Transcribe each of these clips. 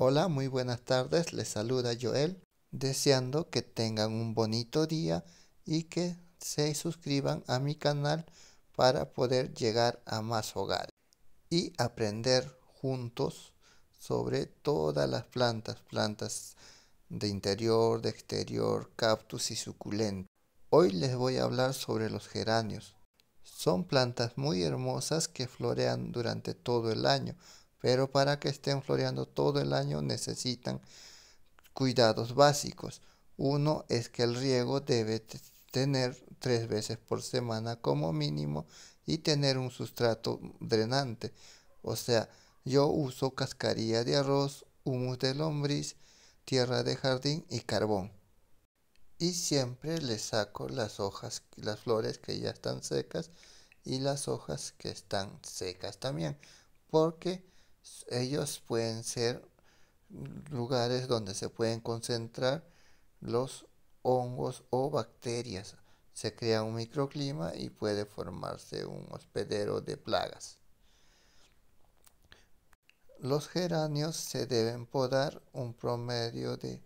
Hola, muy buenas tardes, les saluda Joel, deseando que tengan un bonito día y que se suscriban a mi canal para poder llegar a más hogares y aprender juntos sobre todas las plantas, plantas de interior, de exterior, cactus y suculentos. Hoy les voy a hablar sobre los geranios. Son plantas muy hermosas que florean durante todo el año, pero para que estén floreando todo el año necesitan cuidados básicos. Uno es que el riego debe tener tres veces por semana como mínimo y tener un sustrato drenante. O sea, yo uso cascarilla de arroz, humus de lombriz, tierra de jardín y carbón. Y siempre le saco las hojas, las flores que ya están secas y las hojas que están secas también, porque ellos pueden ser lugares donde se pueden concentrar los hongos o bacterias. Se crea un microclima y puede formarse un hospedero de plagas. Los geranios se deben podar un promedio de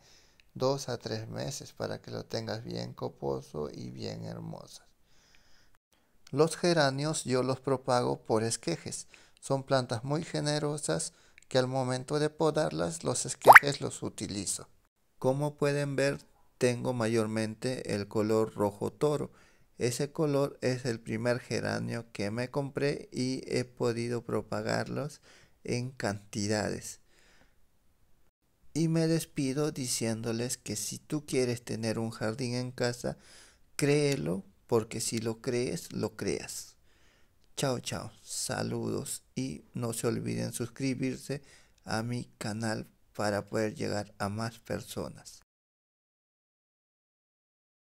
2 a 3 meses para que lo tengas bien coposo y bien hermoso. Los geranios yo los propago por esquejes. Son plantas muy generosas que al momento de podarlas los esquejes los utilizo. Como pueden ver, tengo mayormente el color rojo toro. Ese color es el primer geranio que me compré y he podido propagarlos en cantidades. Y me despido diciéndoles que si tú quieres tener un jardín en casa, créelo porque si lo crees, lo creas. Chao, chao. Saludos y no se olviden suscribirse a mi canal para poder llegar a más personas.